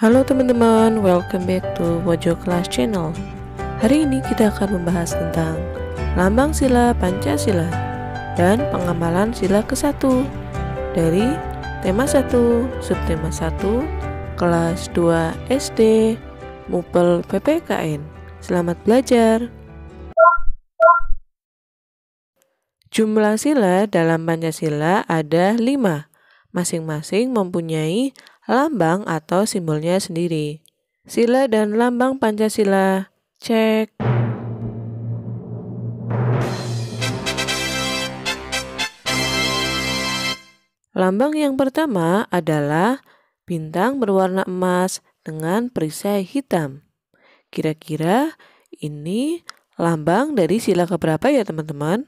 Halo teman-teman, welcome back to Mojo Kelas Channel. Hari ini kita akan membahas tentang lambang sila Pancasila dan pengamalan sila ke-1 dari tema 1, subtema 1, kelas 2 SD, Mupel PPKN. Selamat belajar. Jumlah sila dalam Pancasila ada 5. Masing-masing mempunyai lambang atau simbolnya sendiri. Sila dan lambang Pancasila. Cek. Lambang yang pertama adalah bintang berwarna emas dengan perisai hitam. Kira-kira ini lambang dari sila keberapa ya teman-teman?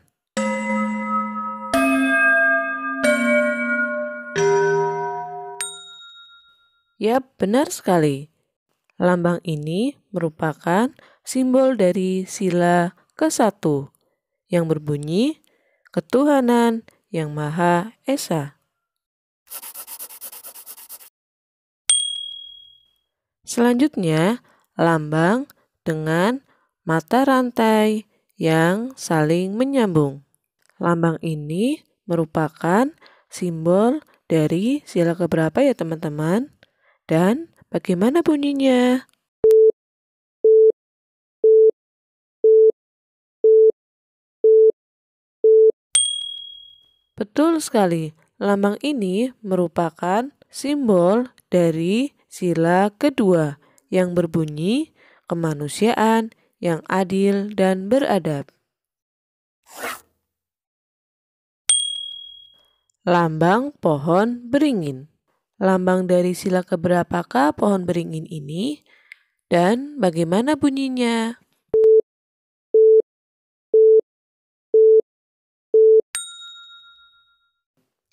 Ya benar sekali. Lambang ini merupakan simbol dari sila ke-1 yang berbunyi Ketuhanan yang Maha Esa. Selanjutnya, lambang dengan mata rantai yang saling menyambung. Lambang ini merupakan simbol dari sila keberapa ya teman-teman? Dan bagaimana bunyinya? Betul sekali, lambang ini merupakan simbol dari sila kedua yang berbunyi kemanusiaan yang adil dan beradab. Lambang pohon beringin lambang dari sila keberapakah pohon beringin ini, dan bagaimana bunyinya.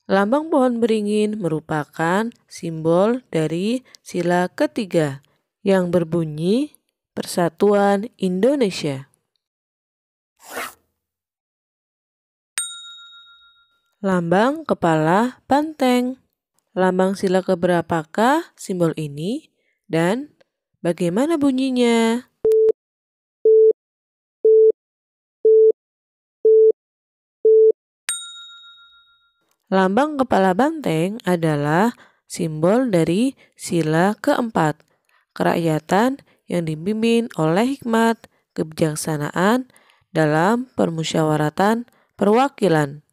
Lambang pohon beringin merupakan simbol dari sila ketiga yang berbunyi Persatuan Indonesia. Lambang kepala banteng lambang sila keberapakah simbol ini dan bagaimana bunyinya. Lambang kepala banteng adalah simbol dari sila keempat, kerakyatan yang dibimbing oleh hikmat, kebijaksanaan dalam permusyawaratan perwakilan.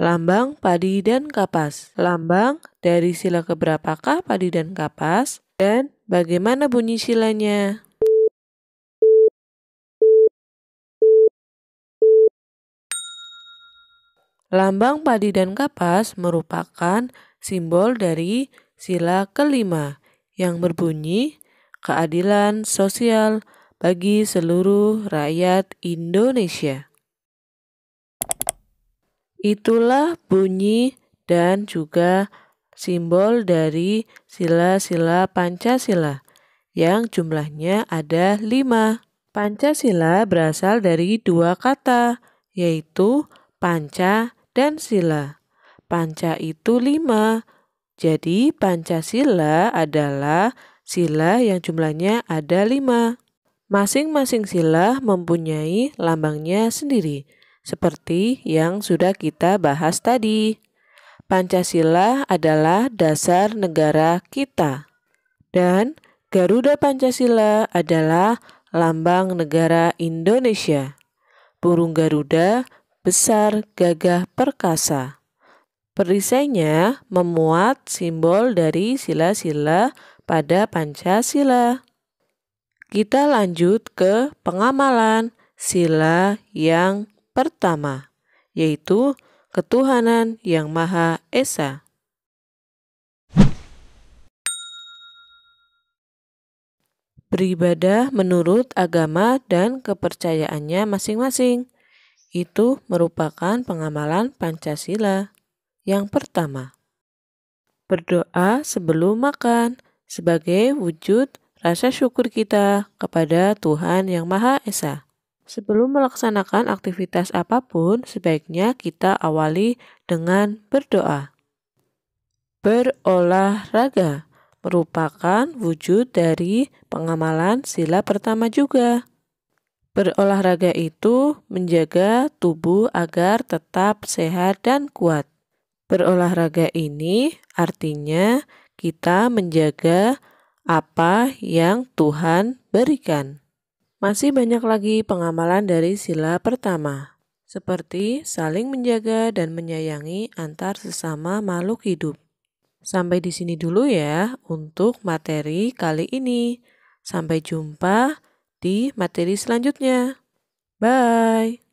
lambang, padi, dan kapas. Lambang dari sila keberapakah padi dan kapas, dan bagaimana bunyi silanya. Lambang padi dan kapas merupakan simbol dari sila kelima yang berbunyi keadilan sosial bagi seluruh rakyat Indonesia. Itulah bunyi dan juga simbol dari sila-sila Pancasila yang jumlahnya ada lima. Pancasila berasal dari dua kata, yaitu panca dan sila. Panca itu lima, jadi Pancasila adalah sila yang jumlahnya ada lima. Masing-masing sila mempunyai lambangnya sendiri seperti yang sudah kita bahas tadi. Pancasila adalah dasar negara kita, dan Garuda Pancasila adalah lambang negara Indonesia. Burung Garuda besar gagah perkasa. Perisainya memuat simbol dari sila-sila pada Pancasila. Kita lanjut ke pengamalan sila yang pertama, yaitu ketuhanan yang Maha Esa. Beribadah menurut agama dan kepercayaannya masing-masing. Itu merupakan pengamalan Pancasila. Yang pertama, berdoa sebelum makan sebagai wujud rasa syukur kita kepada Tuhan Yang Maha Esa. Sebelum melaksanakan aktivitas apapun, sebaiknya kita awali dengan berdoa. Berolahraga merupakan wujud dari pengamalan sila pertama juga. Berolahraga itu menjaga tubuh agar tetap sehat dan kuat. Berolahraga ini artinya kita menjaga apa yang Tuhan berikan. Masih banyak lagi pengamalan dari sila pertama, seperti saling menjaga dan menyayangi antar sesama makhluk hidup. Sampai di sini dulu ya untuk materi kali ini. Sampai jumpa di materi selanjutnya. Bye.